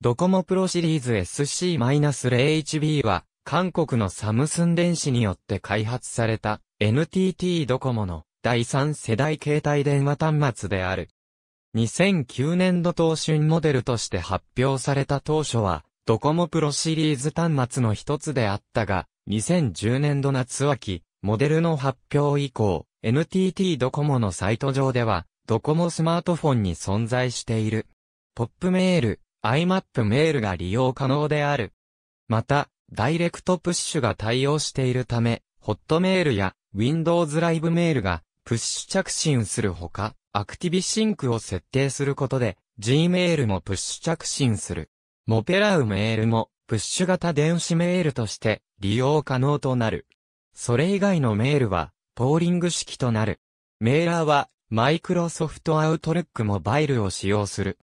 ドコモプロシリーズ SC-0HB は、韓国のサムスン電子によって開発された NTT ドコモの第3世代携帯電話端末である。2009年度当春モデルとして発表された当初は、ドコモプロシリーズ端末の一つであったが、2010年度夏秋、モデルの発表以降、NTT ドコモのサイト上では、ドコモスマートフォンに存在している。ポップメール、IMAP メールが利用可能である。また、ダイレクトプッシュが対応しているため、ホットメールや Windows Live メールがプッシュ着信するほか、アクティビシンクを設定することで、Gmail もプッシュ着信する。モペラウメールもプッシュ型電子メールとして利用可能となる。それ以外のメールはポーリング式となる。メーラーはマイクロソフトアウトルックモバイルを使用する。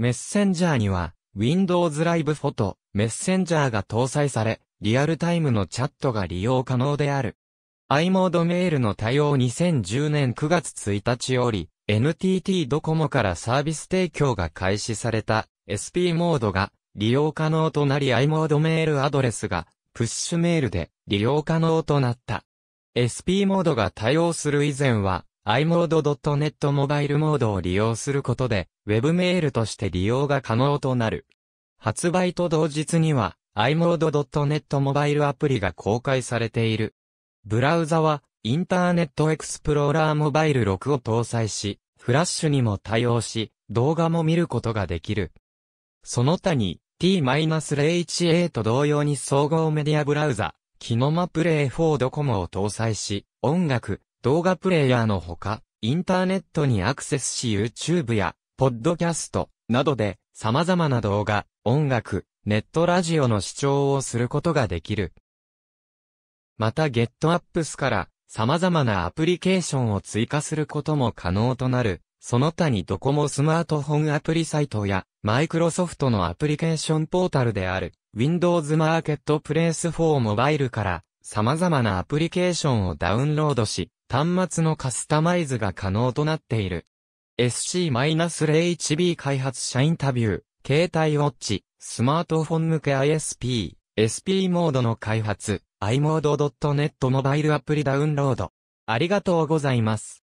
メッセンジャーには、Windows Live Photo、メッセンジャーが搭載され、リアルタイムのチャットが利用可能である。i モードメールの対応2010年9月1日より、NTT ドコモからサービス提供が開始された SP モードが利用可能となり i モードメールアドレスがプッシュメールで利用可能となった。SP モードが対応する以前は iMode.net モバイルモードを利用することで、Web メールとして利用が可能となる。発売と同日には、iMode.net モバイルアプリが公開されている。ブラウザは、インターネットエクスプローラーモバイル6を搭載し、フラッシュにも対応し、動画も見ることができる。その他に、T-018 と同様に総合メディアブラウザ、キノマプレイ4ドコモを搭載し、音楽、動画プレイヤーのほか、インターネットにアクセスし YouTube や、ポッドキャストなどで、様々な動画、音楽、ネットラジオの視聴をすることができる。また GetApps から様々なアプリケーションを追加することも可能となる、その他にドコモスマートフォンアプリサイトや、マイクロソフトのアプリケーションポータルである、Windows マーケットプレイス o モバイルから、様々なアプリケーションをダウンロードし、端末のカスタマイズが可能となっている。SC-01B 開発者インタビュー、携帯ウォッチ、スマートフォン向け ISP、SP モードの開発、iMode.net モバイルアプリダウンロード。ありがとうございます。